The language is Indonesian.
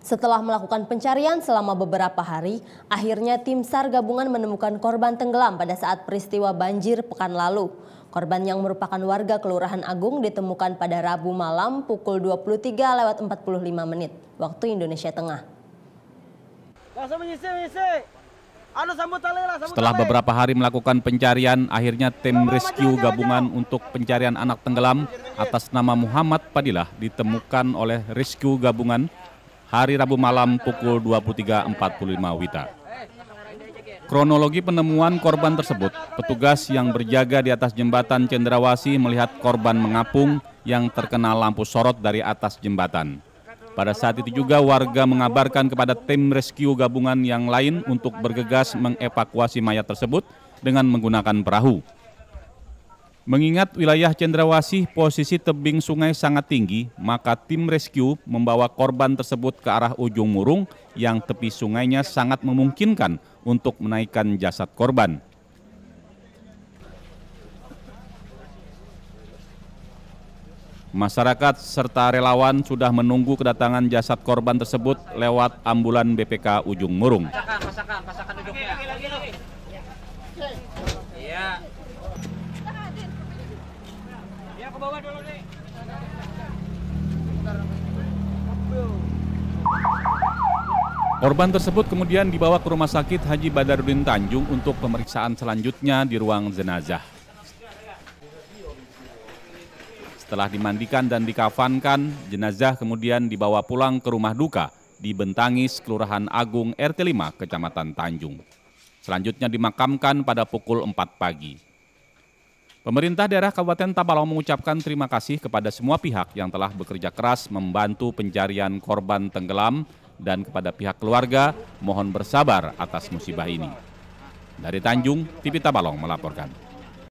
Setelah melakukan pencarian selama beberapa hari, akhirnya tim SAR gabungan menemukan korban tenggelam pada saat peristiwa banjir pekan lalu. Korban yang merupakan warga Kelurahan Agung ditemukan pada Rabu malam pukul 23 lewat 45 menit waktu Indonesia Tengah. Anu Setelah beberapa hari melakukan pencarian, akhirnya tim rescue gabungan untuk pencarian anak tenggelam atas nama Muhammad Padilah ditemukan oleh rescue gabungan hari Rabu malam pukul 23.45 Wita. Kronologi penemuan korban tersebut, petugas yang berjaga di atas jembatan Cendrawasi melihat korban mengapung yang terkena lampu sorot dari atas jembatan. Pada saat itu juga warga mengabarkan kepada tim rescue gabungan yang lain untuk bergegas mengevakuasi mayat tersebut dengan menggunakan perahu. Mengingat wilayah Cendrawasih posisi tebing sungai sangat tinggi, maka tim rescue membawa korban tersebut ke arah ujung murung yang tepi sungainya sangat memungkinkan untuk menaikkan jasad korban. Masyarakat serta relawan sudah menunggu kedatangan jasad korban tersebut lewat ambulan BPK Ujung Murung. Korban tersebut kemudian dibawa ke Rumah Sakit Haji Badarudin Tanjung untuk pemeriksaan selanjutnya di ruang jenazah. Setelah dimandikan dan dikafankan, jenazah kemudian dibawa pulang ke rumah duka di Bentangis, Kelurahan Agung RT 5, Kecamatan Tanjung. Selanjutnya dimakamkan pada pukul 4 pagi. Pemerintah daerah Kabupaten Tapalong mengucapkan terima kasih kepada semua pihak yang telah bekerja keras membantu pencarian korban tenggelam dan kepada pihak keluarga mohon bersabar atas musibah ini. Dari Tanjung, TV Tabalong melaporkan.